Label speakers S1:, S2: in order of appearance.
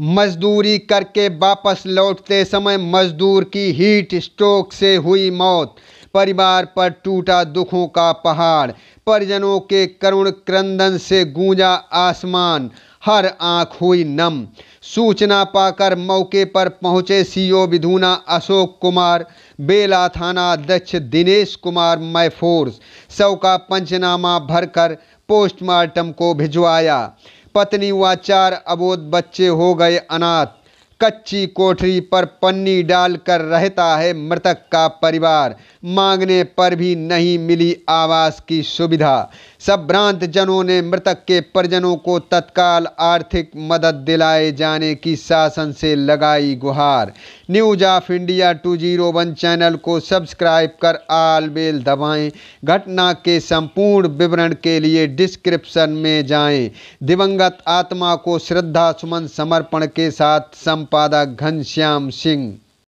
S1: मजदूरी करके वापस लौटते समय मजदूर की हीट स्ट्रोक से हुई मौत परिवार पर टूटा दुखों का पहाड़ परिजनों के करुण क्रंदन से गूंजा आसमान हर आंख हुई नम सूचना पाकर मौके पर पहुंचे सीओ विधुना अशोक कुमार बेला थाना अध्यक्ष दिनेश कुमार मैफोर्स सौ का पंचनामा भरकर पोस्टमार्टम को भिजवाया पत्नी व चार अबोध बच्चे हो गए अनाथ कच्ची कोठरी पर पन्नी डालकर रहता है मृतक का परिवार मांगने पर भी नहीं मिली आवास की सुविधा भ्रांत जनों ने मृतक के परिजनों को तत्काल आर्थिक मदद दिलाए जाने की शासन से लगाई गुहार news of India two zero one channel को सब्सक्राइब कर आल बेल दबाएं घटना के संपूर्ण विवरण के लिए डिस्क्रिप्शन में जाएं दिवंगत आत्मा को श्रद्धा सुमन समर्पण के साथ संपर्क संपादक घनश्याम सिंह